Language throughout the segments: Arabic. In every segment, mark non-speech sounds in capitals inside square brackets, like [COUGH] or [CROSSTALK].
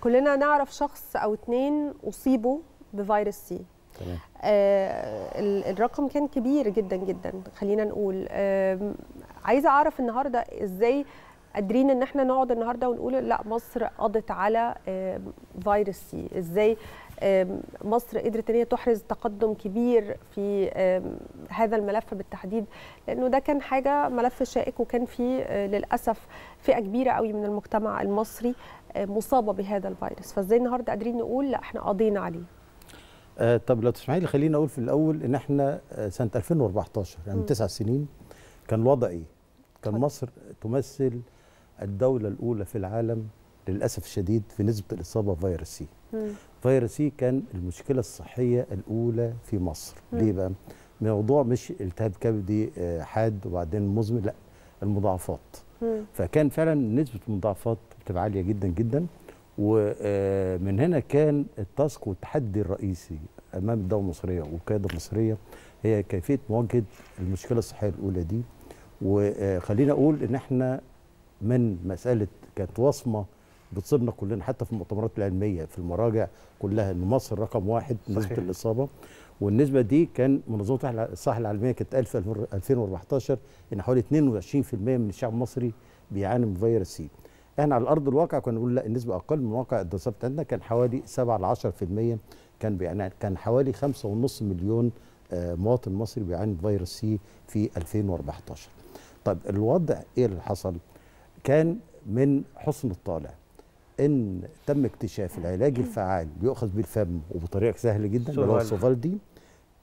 كلنا نعرف شخص او اثنين اصيبوا بفيروس سي آه الرقم كان كبير جدا جدا خلينا نقول آه عايزه اعرف النهارده ازاي قادرين ان احنا نقعد النهارده ونقول لا مصر قضت على آه فيروس سي ازاي آه مصر قدرت ان هي تحرز تقدم كبير في آه هذا الملف بالتحديد لانه ده كان حاجه ملف شائك وكان فيه آه للاسف فئه كبيره قوي من المجتمع المصري آه مصابه بهذا الفيروس فازاي النهارده قادرين نقول لا احنا قضينا عليه آه طب لو تسمحي لي خليني اقول في الاول ان احنا آه، سنه 2014 يعني من تسع سنين كان الوضع ايه؟ كان مصر تمثل الدوله الاولى في العالم للاسف الشديد في نسبه الاصابه بفيروس سي. فيروس سي كان المشكله الصحيه الاولى في مصر، م. ليه بقى؟ الموضوع مش التهاب كبدي آه، حاد وبعدين مزمن لا المضاعفات. مم. فكان فعلا نسبه المضاعفات بتبقى عاليه جدا جدا ومن هنا كان التاسك والتحدي الرئيسي امام الدوله المصريه والقياده المصريه هي كيفيه مواجهه المشكله الصحيه الاولى دي وخلينا اقول ان احنا من مساله كانت وصمه بتصيبنا كلنا حتى في المؤتمرات العلميه في المراجع كلها ان مصر رقم واحد صحيح. نسبه الاصابه والنسبه دي كان منظمه الصحه العالميه كانت 2014 ان يعني حوالي 22% من الشعب المصري بيعاني من فيروس سي احنا على ارض الواقع كنا نقول لا النسبه اقل من واقع الدراسات بتاعتنا كان حوالي 7 ل 10% كان يعني كان حوالي 5.5 مليون آه، مواطن مصري بيعاني من فيروس سي في 2014 طب الوضع ايه اللي حصل كان من حسن الطالع ان تم اكتشاف العلاج الفعال بيؤخذ بالفم وبطريقه سهله جدا اللي هو السوفالدي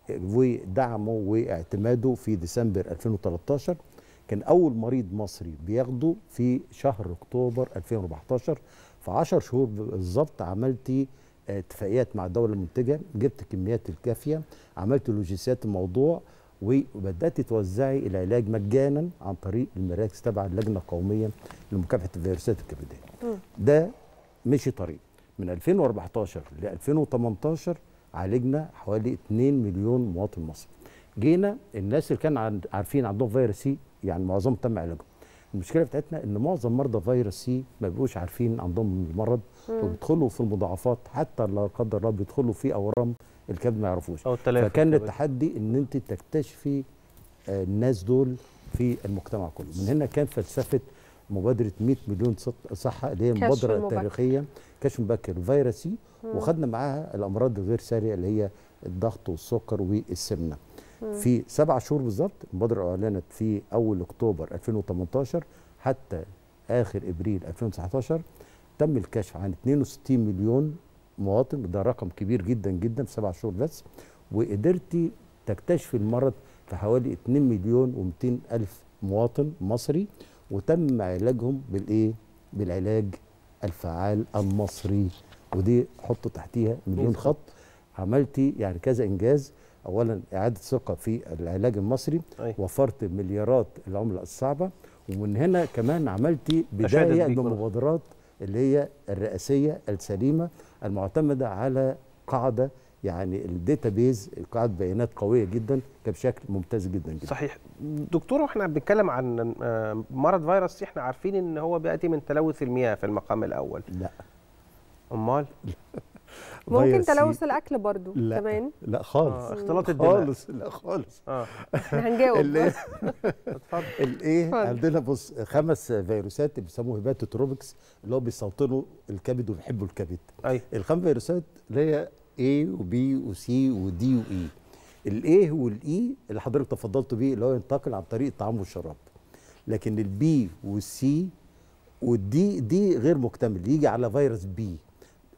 ودعمه واعتماده في ديسمبر 2013 كان اول مريض مصري بياخده في شهر اكتوبر 2014 في 10 شهور بالظبط عملت آه، اتفاقيات مع الدوله المنتجه جبت الكميات الكافيه عملت لوجيستيات الموضوع وبدات توزعي العلاج مجانا عن طريق المراكز تبع اللجنه القوميه لمكافحه الفيروسات الكبديه ده مشي طريق من 2014 ل 2018 عالجنا حوالي 2 مليون مواطن مصري جينا الناس اللي كان عارفين عندهم فيروس سي يعني معظمهم تم علاجهم المشكله بتاعتنا ان معظم مرضى فيروس سي ما بيبقوش عارفين عندهم المرض وبيدخلوا في المضاعفات حتى لا قدر الله بيدخلوا في اورام الكبد ما يعرفوش فكان التحدي ان انت تكتشفي آه، الناس دول في المجتمع كله من هنا كان فلسفه مبادره 100 مليون صحه اللي هي مبادره تاريخيه كشف مبكر فيروسي وخدنا معاها الامراض الغير ساريه اللي هي الضغط والسكر والسمنه في سبع شهور بالظبط المبادره اعلنت في اول اكتوبر 2018 حتى اخر ابريل 2019 تم الكشف عن 62 مليون مواطن ده رقم كبير جدا جدا في سبع شهور بس وقدرتي تكتشف المرض في حوالي 2 مليون و200 الف مواطن مصري وتم علاجهم بالايه بالعلاج الفعال المصري ودي حطوا تحتيها مليون خط عملتي يعني كذا انجاز اولا اعاده ثقه في العلاج المصري أيه. وفرت مليارات العمله الصعبه ومن هنا كمان عملتي بدايه للمبادرات اللي هي الرئاسيه السليمه المعتمده على قاعده يعني الداتابيز قاعده بيانات قويه جدا بشكل ممتاز جدا جدا صحيح دكتور واحنا بنتكلم عن آه، مرض فيروس احنا عارفين ان هو بياتي من تلوث المياه في المقام الاول لا امال [LAUGHS] ممكن تلوث الاكل برضو لا كمان لا خالص آه اختلاط الدماء خالص لا خالص اه احنا هنجاوب إيه؟ [LAUGHS] اتفضل الايه عندنا بص خمس فيروسات بيسموه هيباتوتروبكس اللي هو بيسلطنوا الكبد وبيحبوا الكبد ايوه الخمس فيروسات اللي هي اي وبي وسي ودي وإي e. الايه والاي e اللي حضرتك تفضلت بيه اللي هو ينتقل عن طريق الطعام والشراب لكن البي والسي والدي دي غير مكتمل يجي على فيروس بي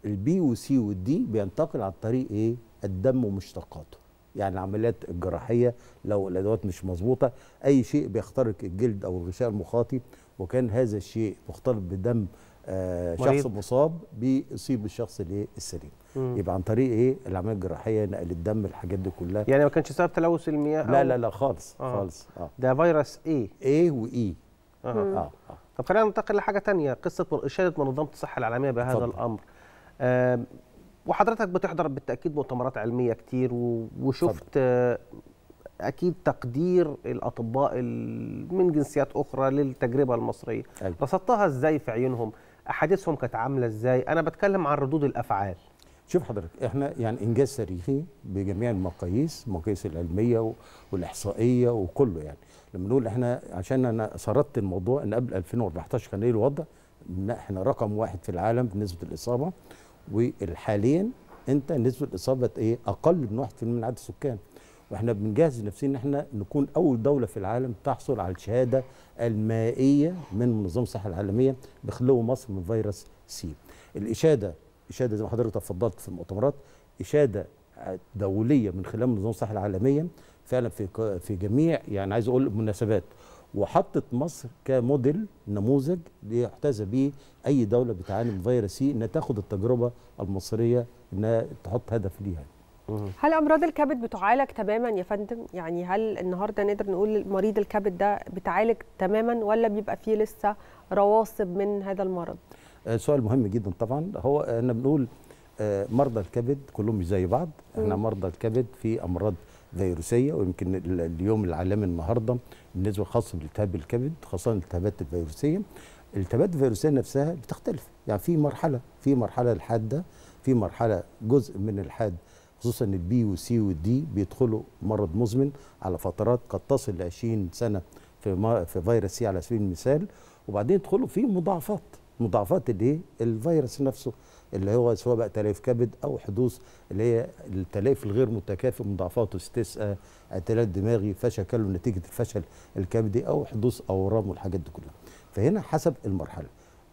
البي وسي والدي بينتقل عن طريق ايه الدم ومشتقاته يعني العمليات الجراحيه لو الادوات مش مظبوطه اي شيء بيخترق الجلد او الغشاء المخاطي وكان هذا الشيء مختلط بدم آه شخص مصاب بيصيب الشخص الايه السليم مم. يبقى عن طريق ايه العمليه الجراحيه نقل الدم الحاجات دي كلها يعني ما كانش سبب تلوث المياه لا لا لا خالص آه. خالص آه. ده فيروس ايه ايه واي e. آه. آه. آه. طب خلينا ننتقل لحاجه ثانيه قصه اشاده منظمه الصحه العالميه بهذا فضل. الامر وحضرتك بتحضر بالتاكيد مؤتمرات علميه كتير وشفت آه، اكيد تقدير الاطباء من جنسيات اخرى للتجربه المصريه أيوة. رصدتها ازاي في عيونهم احاديثهم كانت عامله ازاي انا بتكلم عن ردود الافعال شوف حضرتك احنا يعني انجاز تاريخي بجميع المقاييس المقاييس العلميه والاحصائيه وكله يعني لما نقول احنا عشان انا سردت الموضوع ان قبل 2014 كان ايه الوضع احنا رقم واحد في العالم بنسبه الاصابه والحاليا انت نسبه الاصابه ايه اقل من 1% من عدد السكان واحنا بنجهز نفسنا ان احنا نكون اول دوله في العالم تحصل على الشهاده المائيه من منظمه الصحه العالميه بخلو مصر من فيروس سي الاشاده اشاده زي ما حضرتك اتفضلت في المؤتمرات اشاده دوليه من خلال منظمه الصحه العالميه فعلا في في جميع يعني عايز اقول المناسبات وحطت مصر كموديل نموذج ليحتذى به اي دوله بتعاني من فيروس سي انها تاخد التجربه المصريه انها تحط هدف ليها هل امراض الكبد بتعالج تماما يا فندم يعني هل النهارده نقدر نقول مريض الكبد ده بتعالج تماما ولا بيبقى فيه لسه رواسب من هذا المرض آه، سؤال مهم جدا طبعا هو احنا بنقول آه، مرضى الكبد كلهم مش زي بعض احنا مرضى الكبد في امراض فيروسيه ويمكن اليوم العالمي النهارده بالنسبه خاصه بالالتهاب الكبد خاصه الالتهابات الفيروسيه الالتهابات الفيروسيه نفسها بتختلف يعني في مرحله في مرحله الحاده في مرحله جزء من الحاد خصوصا البي والسي والدي بيدخلوا مرض مزمن على فترات قد تصل ل 20 سنه في في فيروس سي على سبيل المثال وبعدين يدخلوا في مضاعفات مضاعفات الايه الفيروس نفسه اللي هو سواء بقى تليف كبد او حدوث اللي هي التليف الغير متكافئ مضاعفاته استسقاء آه، اعتلال دماغي فشل كله نتيجه الفشل الكبدي او حدوث اورام والحاجات دي كلها فهنا حسب المرحله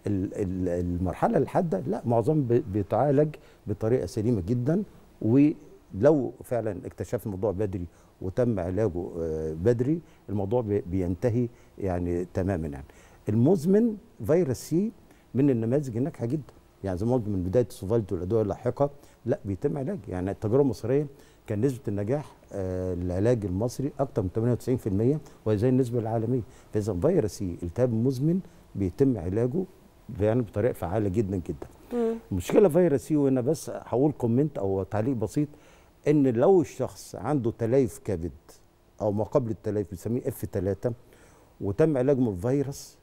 المرحله الحاده لا معظم بيتعالج بطريقه سليمه جدا ولو فعلا اكتشفنا الموضوع بدري وتم علاجه آه، بدري الموضوع بينتهي يعني تماما يعني المزمن فيروس سي من النماذج الناجحه جدا يعني زي ما قلت من بدايه سوفالدي والادويه اللاحقه لا بيتم علاج يعني التجربه المصريه كان نسبه النجاح آه العلاج المصري اكثر من 98% وهي زي النسبه العالميه فاذا فيروسي التهاب مزمن بيتم علاجه يعني بطريقه فعاله جدا جدا المشكله فيروسي وهنا بس هقول كومنت او تعليق بسيط ان لو الشخص عنده تليف كبد او ما قبل التليف بنسميه اف 3 وتم علاجه من الفيروس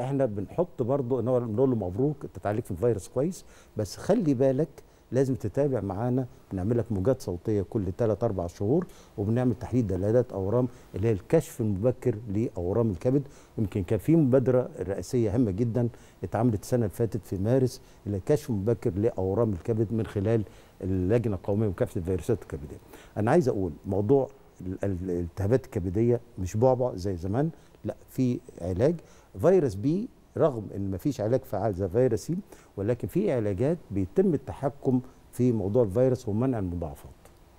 احنا بنحط برضه ان هو بنقول له مبروك انت تعالج في الفيروس كويس بس خلي بالك لازم تتابع معانا بنعمل لك موجات صوتيه كل 3 4 شهور وبنعمل تحليل دلالات اورام اللي هي الكشف المبكر لاورام الكبد يمكن كان في مبادره رئاسيه هامه جدا اتعملت السنه اللي فاتت في مارس اللي كشف مبكر لاورام الكبد من خلال اللجنه القوميه لمكافحه الفيروسات الكبديه. انا عايز اقول موضوع الالتهابات الكبديه مش بعبع زي زمان لا في علاج فيروس بي رغم ان مفيش علاج فعال زي فيروس سي ولكن في علاجات بيتم التحكم في موضوع الفيروس ومنع المضاعفات.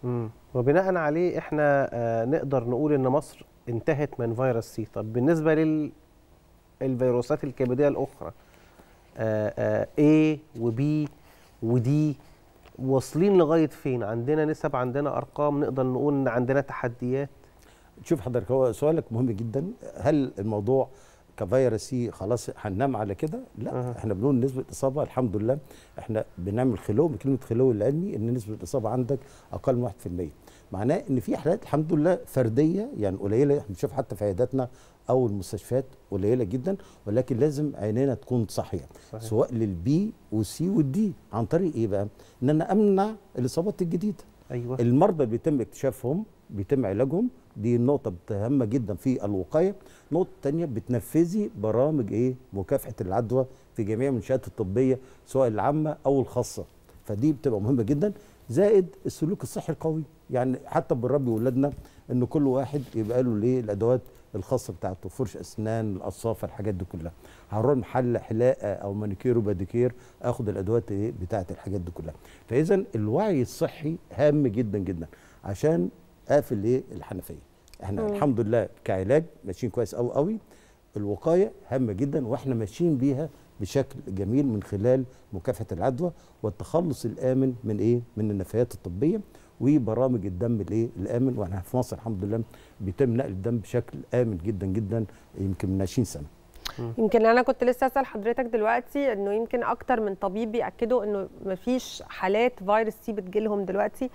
امم وبناء عليه احنا آه نقدر نقول ان مصر انتهت من فيروس سي، طب بالنسبه للفيروسات لل... الكبديه الاخرى آه آه وبي ودي واصلين لغايه فين؟ عندنا نسب عندنا ارقام نقدر نقول ان عندنا تحديات. شوف حضرتك هو سؤالك مهم جدا هل الموضوع آه كفيروسي خلاص هننام على كده لا أه. احنا بنقول نسبه الاصابه الحمد لله احنا بنعمل خلو بكلمه خلو العلمي ان نسبه الاصابه عندك اقل من 1% معناه ان في حالات الحمد لله فرديه يعني قليله احنا بنشوف حتى في عياداتنا او المستشفيات قليله جدا ولكن لازم عينينا تكون صاحيه سواء للبي والسي والدي عن طريق ايه بقى؟ ان انا امنع الاصابات الجديده ايوه المرضى اللي بيتم اكتشافهم بيتم علاجهم دي النقطة هامة جدا في الوقاية نقطة تانية بتنفذي برامج ايه مكافحة العدوى في جميع المنشآت الطبية سواء العامة أو الخاصة فدي بتبقى مهمة جدا زائد السلوك الصحي القوي يعني حتى بنربي ولادنا ان كل واحد يبقى له الايه الادوات الخاصه بتاعته فرش اسنان القصافه الحاجات دي كلها هروح محل حلاقه او مانيكير وباديكير اخد الادوات ايه بتاعه الحاجات دي كلها فاذا الوعي الصحي هام جدا جدا عشان اقفل ايه الحنفيه احنا مم. الحمد لله كعلاج ماشيين كويس قوي قوي الوقايه هامه جدا واحنا ماشيين بيها بشكل جميل من خلال مكافحه العدوى والتخلص الامن من ايه من النفايات الطبيه وبرامج الدم الايه الامن واحنا في مصر الحمد لله بيتم نقل الدم بشكل امن جدا جدا يمكن من 20 سنه يمكن انا كنت لسه اسال حضرتك دلوقتي انه يمكن اكتر من طبيب بياكدوا انه مفيش حالات فيروس سي بتجيلهم دلوقتي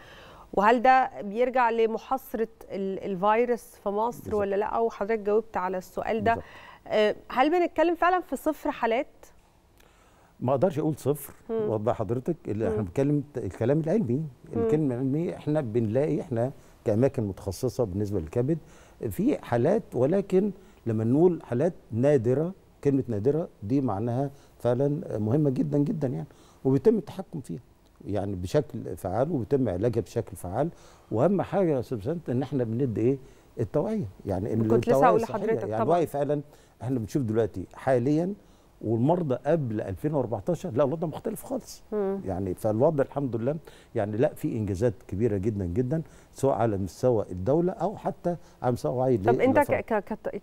وهل ده بيرجع لمحاصره الفيروس في مصر ولا لا وحضرتك جاوبت على السؤال ده بالزبط. آه، هل بنتكلم فعلا في صفر حالات ما اقدرش اقول صفر وضح حضرتك اللي احنا بنتكلم الكلام العلمي الكلام العلمي احنا بنلاقي احنا كاماكن متخصصه بالنسبه للكبد في حالات ولكن لما نقول حالات نادره كلمه نادره دي معناها فعلا مهمه جدا جدا يعني وبيتم التحكم فيها يعني بشكل فعال وبيتم علاجها بشكل فعال واهم حاجه يا استاذ بسنت ان احنا بندي ايه التوعيه يعني كنت لسه هقول لحضرتك يعني الوعي فعلا احنا بنشوف دلوقتي حاليا والمرضى قبل 2014 لا الوضع مختلف خالص مم. يعني فالوضع الحمد لله يعني لا في انجازات كبيره جدا جدا سواء على مستوى الدوله او حتى على مستوى وعي طب انت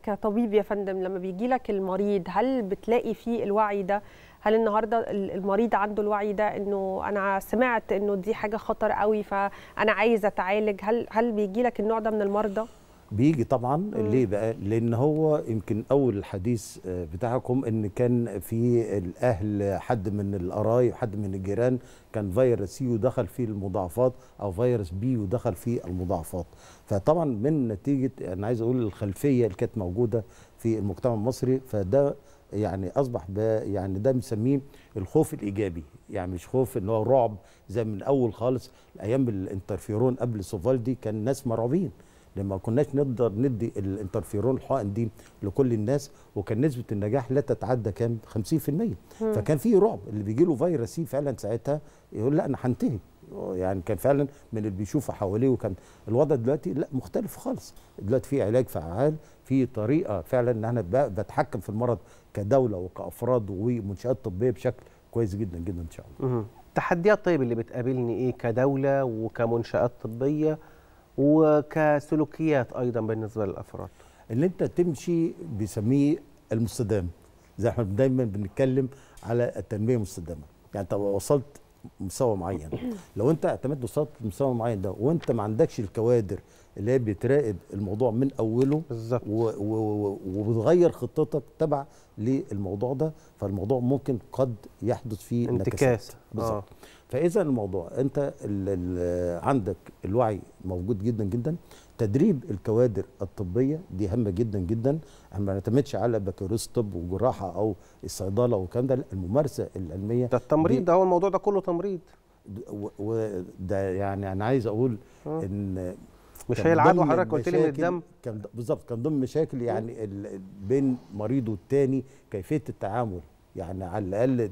كطبيب يا فندم لما بيجي لك المريض هل بتلاقي فيه الوعي ده هل النهارده المريض عنده الوعي ده انه انا سمعت انه دي حاجه خطر قوي فانا عايز اتعالج هل هل بيجي لك النوع ده من المرضى بيجي طبعا مم. ليه بقى لان هو يمكن اول الحديث آه، بتاعكم ان كان في الاهل حد من القرايب حد من الجيران كان فيروس سي ودخل فيه المضاعفات او فيروس بي ودخل فيه المضاعفات فطبعا من نتيجه انا عايز اقول الخلفيه اللي كانت موجوده في المجتمع المصري فده يعني اصبح يعني ده بنسميه الخوف الايجابي يعني مش خوف ان هو رعب زي من الاول خالص ايام الانترفيرون قبل سوفالدي كان الناس مرعوبين لما كناش نقدر ندي الانترفيرون الحقن دي لكل الناس وكان نسبه النجاح لا تتعدى كام 50% فكان في رعب اللي بيجي له فيروس سي فعلا ساعتها يقول لا انا هنتهي يعني كان فعلا من اللي بيشوفه حواليه وكان الوضع دلوقتي لا مختلف خالص دلوقتي في علاج فعال في طريقه فعلا ان انا بتحكم في المرض كدوله وكافراد ومنشات طبيه بشكل كويس جدا جدا ان شاء الله التحديات طيب اللي بتقابلني ايه كدوله وكمنشات طبيه وكسلوكيات ايضا بالنسبه للافراد اللي انت تمشي بيسميه المستدام زي احنا دايما بنتكلم على التنميه المستدامه يعني انت وصلت مستوى معين [CLEARS THROAT] لو انت اعتمدت وصلت لمستوى معين ده وانت ما عندكش الكوادر اللي هي بتراقب الموضوع من اوله بالظبط وبتغير خطتك تبع للموضوع ده فالموضوع ممكن قد يحدث فيه انتكاس آه. بالظبط آه. فاذا الموضوع انت الـ الـ عندك الوعي موجود جدا جدا تدريب الكوادر الطبيه دي هامه جدا جدا احنا ما نعتمدش على بكالوريوس طب وجراحه او الصيدله والكلام ده الممارسه العلميه ده التمريض ده هو الموضوع ده كله تمريض وده يعني انا عايز اقول آه. ان مش هي العدوى حضرتك قلت لي من الدم كان بالظبط كان ضمن مشاكل يعني آه. بين مريض والتاني كيفيه التعامل يعني على الاقل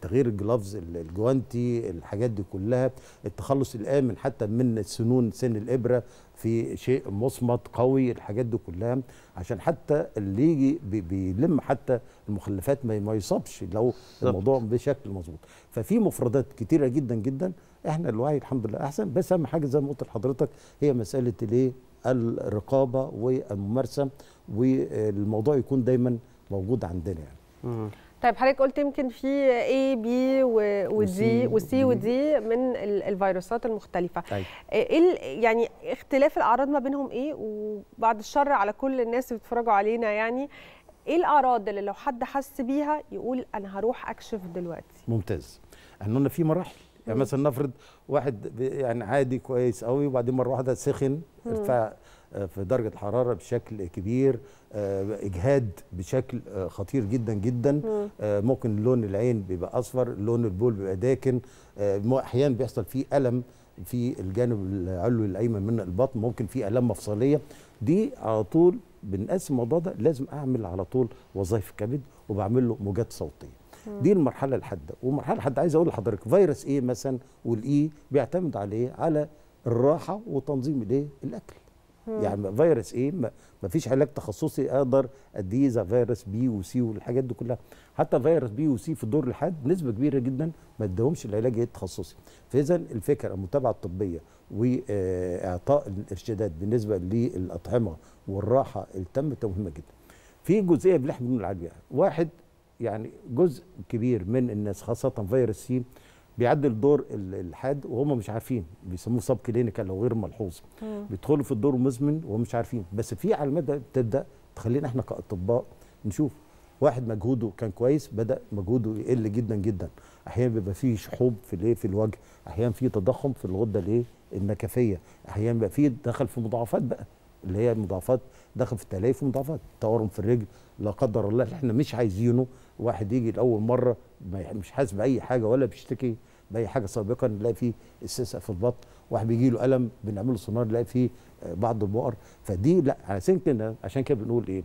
تغيير الجلافز الجوانتي الحاجات دي كلها التخلص الامن حتى من السنون سن الابره في شيء مصمت قوي الحاجات دي كلها عشان حتى اللي يجي بيلم حتى المخلفات ما يصابش لو الموضوع بشكل مظبوط ففي مفردات كتيره جدا جدا احنا الوعي الحمد لله احسن بس اهم حاجه زي ما قلت لحضرتك هي مساله الايه الرقابه والممارسه والموضوع يكون دايما موجود عندنا يعني طيب حضرتك قلت يمكن في A B ودي وسي ودي من الفيروسات المختلفة طيب. آه، ايه يعني اختلاف الأعراض ما بينهم ايه وبعد الشر على كل الناس اللي بيتفرجوا علينا يعني ايه الأعراض اللي لو حد حس بيها يقول أنا هروح أكشف دلوقتي ممتاز احنا قلنا في مراحل يعني مثلا نفرض واحد يعني عادي كويس قوي وبعدين مره واحده سخن ارتفع في درجه الحراره بشكل كبير آه، اجهاد بشكل آه، خطير جدا جدا آه، ممكن لون العين بيبقى اصفر لون البول بيبقى داكن احيانا بيحصل فيه الم في الجانب العلوي الايمن من البطن ممكن فيه الام مفصليه دي على طول بنقسم الموضوع ده لازم اعمل على طول وظائف كبد وبعمل له موجات صوتيه دي المرحله الحاده والمرحله الحاده عايز اقول لحضرتك فيروس ايه مثلا والإيه بيعتمد عليه على الراحه وتنظيم الايه الاكل يعني فيروس ايه ما فيش علاج تخصصي اقدر اديه زي فيروس بي وسي والحاجات دي كلها حتى فيروس بي وسي في الدور الحاد نسبه كبيره جدا ما ادهمش العلاج التخصصي فاذا الفكره المتابعه الطبيه واعطاء آه، الارشادات بالنسبه للاطعمه والراحه التامه مهمه جدا في جزئيه من العلبيه واحد يعني جزء كبير من الناس خاصه فيروس سي بيعدي الدور الحاد وهم مش عارفين بيسموه سب كلينيكال لو غير ملحوظ بيدخلوا في الدور مزمن وهم مش عارفين بس في علامات بتبدا تخلينا احنا كاطباء نشوف واحد مجهوده كان كويس بدا مجهوده يقل جدا جدا احيانا بيبقى فيه شحوب في الايه في الوجه احيانا فيه تضخم في الغده الايه النكفيه احيانا بيبقى فيه دخل في مضاعفات بقى اللي هي المضاعفات دخل في التلايف ومضاعفات تورم في الرجل لا قدر الله اللي احنا مش عايزينه واحد يجي لاول مره مش حاسس باي حاجه ولا بيشتكي باي حاجه سابقا نلاقي فيه السيسه في البطن واحد بيجي له الم بنعمل له سونار نلاقي فيه بعض البؤر فدي لا عشان كده عشان كده بنقول ايه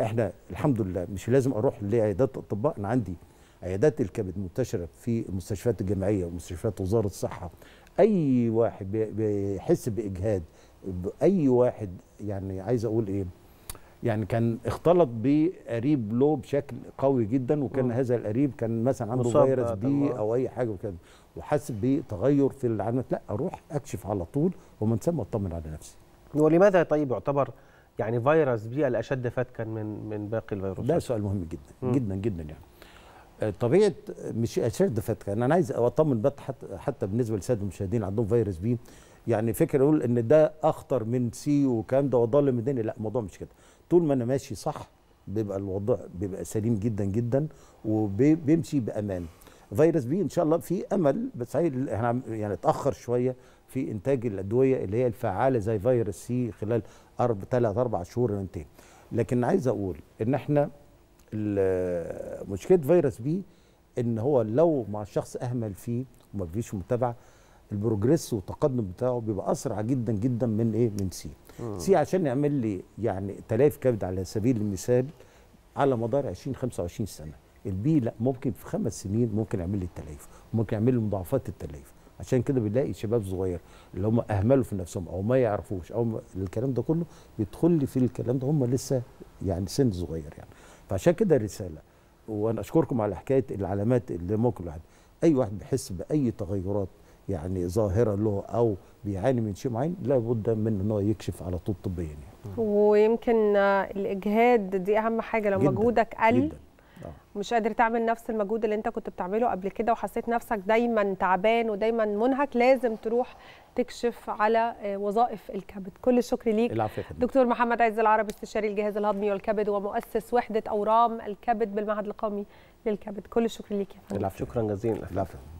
احنا الحمد لله مش لازم اروح لعيادات الاطباء انا عندي عيادات الكبد منتشره في المستشفيات الجامعيه ومستشفيات وزاره الصحه اي واحد بيحس باجهاد اي واحد يعني عايز اقول ايه يعني كان اختلط بقريب له بشكل قوي جدا وكان مم. هذا القريب كان مثلا عنده فيروس بي او اي حاجه وكده وحس بتغير في العلامات لا اروح اكشف على طول ومن ثم اطمن على نفسي ولماذا طيب يعتبر يعني فيروس بي الاشد فتكا من من باقي الفيروسات ده سؤال مهم جدا م. جدا جدا يعني آه، طبيعه مش اشد فتكا انا عايز اطمن بس حتى, حتى بالنسبه للساده المشاهدين عندهم فيروس بي يعني فكره يقول ان ده اخطر من سي والكلام ده وضل من لا الموضوع مش كده طول ما انا ماشي صح بيبقى الوضع بيبقى سليم جدا جدا وبيمشي بامان فيروس بي ان شاء الله في امل بس احنا يعني اتاخر شويه في انتاج الادويه اللي هي الفعاله زي فيروس سي خلال اربع ثلاث اربع شهور ننتهي لكن عايز اقول ان احنا مشكله فيروس بي ان هو لو مع شخص اهمل فيه وما فيش متابعه البروجريس والتقدم بتاعه بيبقى اسرع جدا جدا من ايه من سي سي عشان نعمل لي يعني تلاف كبد على سبيل المثال على مدار 20 25 سنه البي لا ممكن في خمس سنين ممكن يعمل لي التليف ممكن يعمل لي مضاعفات التليف عشان كده بنلاقي شباب صغير اللي هم اهملوا في نفسهم او ما يعرفوش او الكلام ده كله بيدخل لي في الكلام ده هم لسه يعني سن صغير يعني فعشان كده الرساله وانا اشكركم على حكايه العلامات اللي ممكن الواحد اي واحد بيحس باي تغيرات يعني ظاهره له او بيعاني من شيء معين لابد من ان هو يكشف على طول طبيا يعني. ويمكن الاجهاد دي اهم حاجه لو جداً مجهودك قل جداً. آه. مش قادر تعمل نفس المجهود اللي انت كنت بتعمله قبل كده وحسيت نفسك دايما تعبان ودايما منهك لازم تروح تكشف على آه، وظائف الكبد كل الشكر ليك دكتور محمد عز العرب استشاري الجهاز الهضمي والكبد ومؤسس وحده اورام الكبد بالمعهد القومي للكبد كل الشكر ليك يا فندم شكرا جزيلا العفو